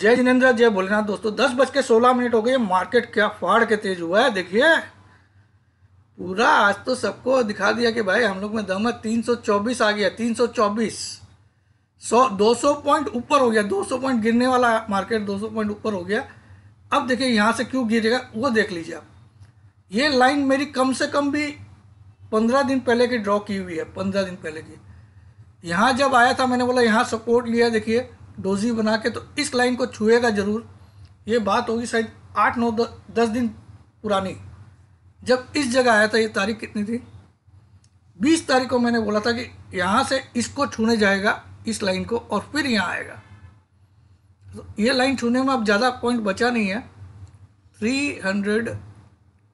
जय जिनेन्द्र जय भोलेनाथ दोस्तों दस बज के सोलह मिनट हो गए मार्केट क्या फाड़ के तेज हुआ है देखिए पूरा आज तो सबको दिखा दिया कि भाई हम लोग में दम है तीन सौ चौबीस आ गया तीन सौ चौबीस सौ दो सौ पॉइंट ऊपर हो गया दो सौ पॉइंट गिरने वाला मार्केट दो सौ पॉइंट ऊपर हो गया अब देखिए यहाँ से क्यों गिरेगा वो देख लीजिए आप ये लाइन मेरी कम से कम भी पंद्रह दिन पहले की ड्रॉ की हुई है पंद्रह दिन पहले की यहाँ जब आया था मैंने बोला यहाँ सपोर्ट लिया देखिए डोजी बना के तो इस लाइन को छुएगा ज़रूर ये बात होगी शायद आठ नौ दस दिन पुरानी जब इस जगह आया था ये तारीख कितनी थी बीस तारीख को मैंने बोला था कि यहाँ से इसको छूने जाएगा इस लाइन को और फिर यहाँ आएगा तो ये लाइन छूने में अब ज़्यादा पॉइंट बचा नहीं है थ्री हंड्रेड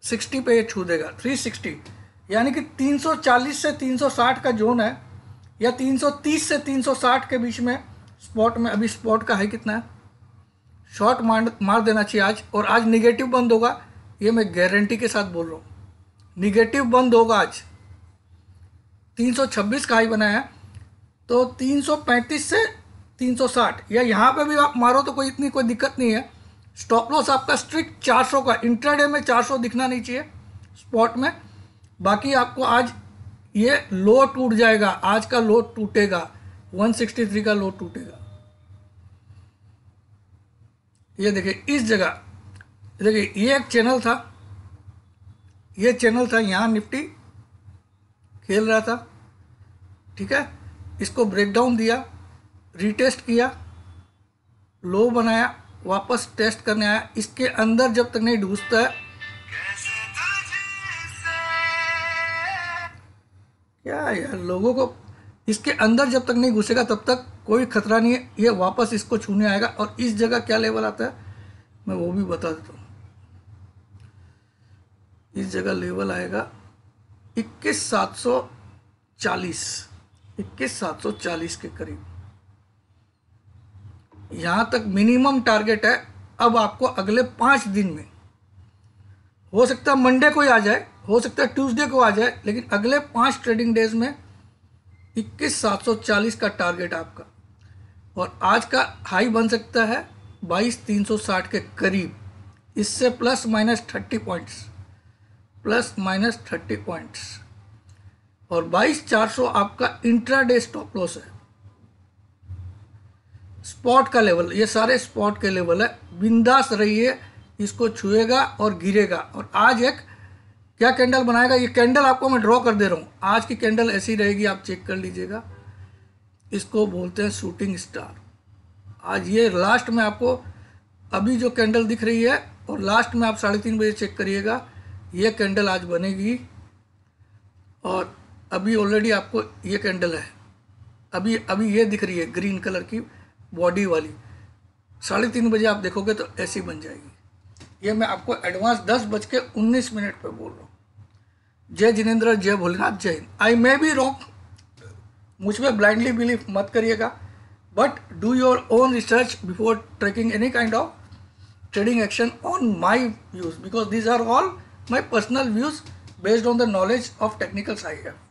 सिक्सटी पर यह छू देगा थ्री सिक्सटी यानी कि तीन सौ चालीस से तीन सौ साठ का जोन है या तीन सौ तीस से तीन सौ साठ के बीच में स्पॉट में अभी स्पॉट का है कितना है शॉर्ट मार मार देना चाहिए आज और आज निगेटिव बंद होगा ये मैं गारंटी के साथ बोल रहा हूँ निगेटिव बंद होगा आज 326 का हाई बनाया तो 335 से 360 या यहाँ पे भी आप मारो तो कोई इतनी कोई दिक्कत नहीं है स्टॉप लॉस आपका स्ट्रिक्ट 400 का इंट्राडे में 400 दिखना नहीं चाहिए स्पॉट में बाकी आपको आज ये लो टूट जाएगा आज का लो टूटेगा 163 का लो टूटेगा ये देखिए इस जगह देखिए ये एक चैनल था ये चैनल था यहाँ निफ्टी खेल रहा था ठीक है इसको ब्रेकडाउन दिया रीटेस्ट किया लो बनाया वापस टेस्ट करने आया इसके अंदर जब तक नहीं ढूंसता है क्या यार लोगों को इसके अंदर जब तक नहीं घुसेगा तब तक कोई खतरा नहीं है ये वापस इसको छूने आएगा और इस जगह क्या लेवल आता है मैं वो भी बता देता हूँ इस जगह लेवल आएगा इक्कीस सात सौ चालीस इक्कीस सात सौ चालीस के करीब यहाँ तक मिनिमम टारगेट है अब आपको अगले पाँच दिन में हो सकता है मंडे को ही आ जाए हो सकता है ट्यूसडे को आ जाए लेकिन अगले पाँच ट्रेडिंग डेज में इक्कीस सात सौ चालीस का टारगेट आपका और आज का हाई बन सकता है बाईस तीन सौ साठ के करीब इससे plus minus thirty points plus minus thirty points और बाईस चार सौ आपका इंट्राडे स्टॉप लॉस है स्पॉट का लेवल ये सारे स्पॉट के लेवल है बिंदास रहिए इसको छुएगा और गिरेगा और आज एक क्या कैंडल बनाएगा ये कैंडल आपको मैं ड्रॉ कर दे रहा हूँ आज की कैंडल ऐसी रहेगी आप चेक कर लीजिएगा इसको बोलते हैं शूटिंग स्टार आज ये लास्ट में आपको अभी जो कैंडल दिख रही है और लास्ट में आप साढ़े तीन बजे चेक करिएगा ये कैंडल आज बनेगी और अभी ऑलरेडी आपको ये कैंडल है अभी अभी ये दिख रही है ग्रीन कलर की बॉडी वाली साढ़े तीन बजे आप देखोगे तो ऐसी बन जाएगी ये मैं आपको एडवांस दस बज के उन्नीस मिनट पर बोल रहा हूँ जय जिनेन्द्र जय भोलेनाथ जय आई मे बी रॉन्ग मुझ पर ब्लाइंडली बिलीव मत करिएगा but do your own research before taking any kind of trading action on my views because these are all my personal views based on the knowledge of technical side है